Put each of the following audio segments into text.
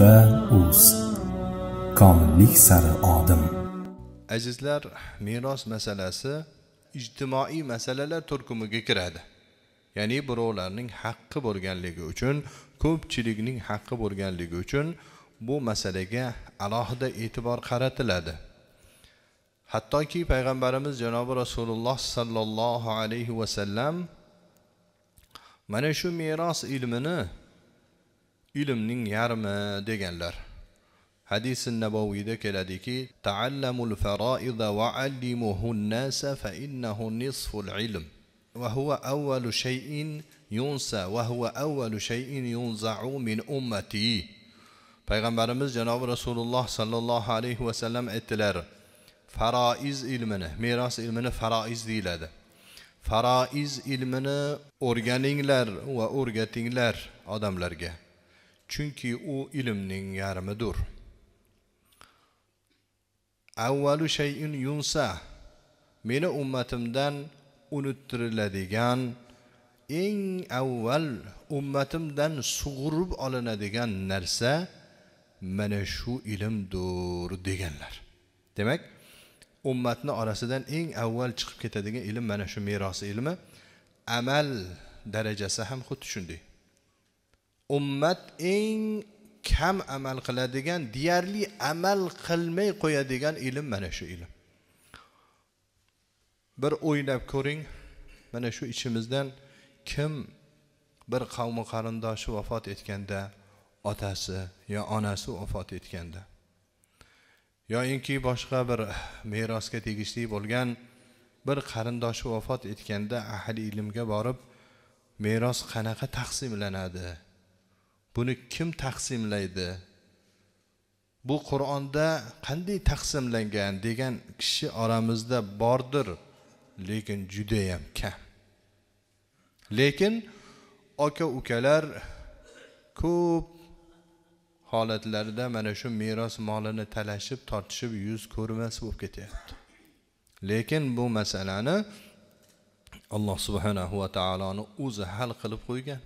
va uz komillik sari odim azizlar meros masalasi ijtimoiy masalalar turkumiga kiradi ya'ni birovlarning haqqi bo'lganligi uchun ko'pchilikning haqqi bo'lganligi uchun bu masalaga alohida e'tibor qaratiladi hattoki payg'ambarimiz janobi rasululloh sollallohu alayhi vasallam mana shu meros ilmini ilmning yarmi deganlar hadisi nabaviyda keladiki taallamul faroida va allimuhun fa innahu nisful ilm va huwa avvalu shay'in yunsa va huwa avvalu shay'in yunza'u min ummati payg'ambarimiz janobi rasululloh sollallohu alayhi vasallam aytdilar faroiz ilmini meros ilmini faroiz deyiladi faroiz ilmini o'rganinglar va o'rgatinglar odamlarga chunki u ilmning yarmidir avvalu shayin yunsa meni ummatimdan unuttiriladigan eng avval ummatimdan sug'urib olinadigan narsa mana shu ilmdir deganlar demak ummatni orasidan eng avval chiqib ketadigan ilm mana shu meros ilmi amal darajasi ham xuddi shunday ummat eng kam amal qiladigan deyarli amal qilmay qo'yadigan ilm mana shu ilm bir o'ylab ko'ring mana shu ichimizdan kim bir qavmi qarindoshi vafot etganda otasi yo onasi vafot etganda yoyinki boshqa bir merosga tegishli bo'lgan bir qarindoshi vafot etganda ahli ilmga borib meros qanaqa taqsimlanadi buni kim taqsimlaydi bu qur'onda qanday taqsimlangan degan kishi oramizda bordir lekin judayam kam lekin aka ukalar ko'p holatlarda mana shu meros molini talashib tortishib yuz ko'rmas bo'lib ketyapti lekin bu masalani alloh subhanahu va taoloni o'zi hal qilib qo'ygan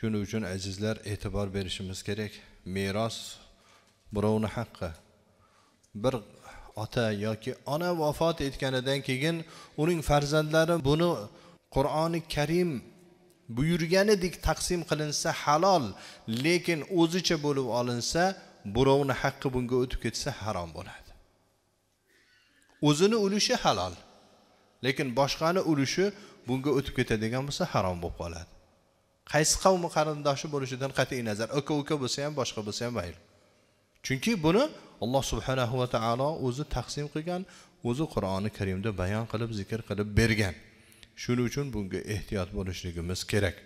shuning uchun azizlar e'tibor berishimiz kerak meros birovni haqqi bir ota yoki ona vafot etganidan keyin uning farzandlari buni qur'oni karim buyurganidek taqsim qilinsa halol lekin o'zicha bo'lib olinsa birovni haqqi bunga o'tib ketsa harom bo'ladi o'zini ulushi halol lekin boshqani ulushi bunga o'tib ketadigan bo'lsa harom bo'lib qoladi qaysi qavmni qarindoshi bo'lishidan qat'iy nazar uka uka bo'lsa ham boshqa bo'lsa ham mayli chunki buni alloh subhanahu va taolo o'zi taqsim qilgan o'zi qur'oni karimda bayon qilib zikr qilib bergan shuning uchun bunga ehtiyot bo'lishligimiz kerak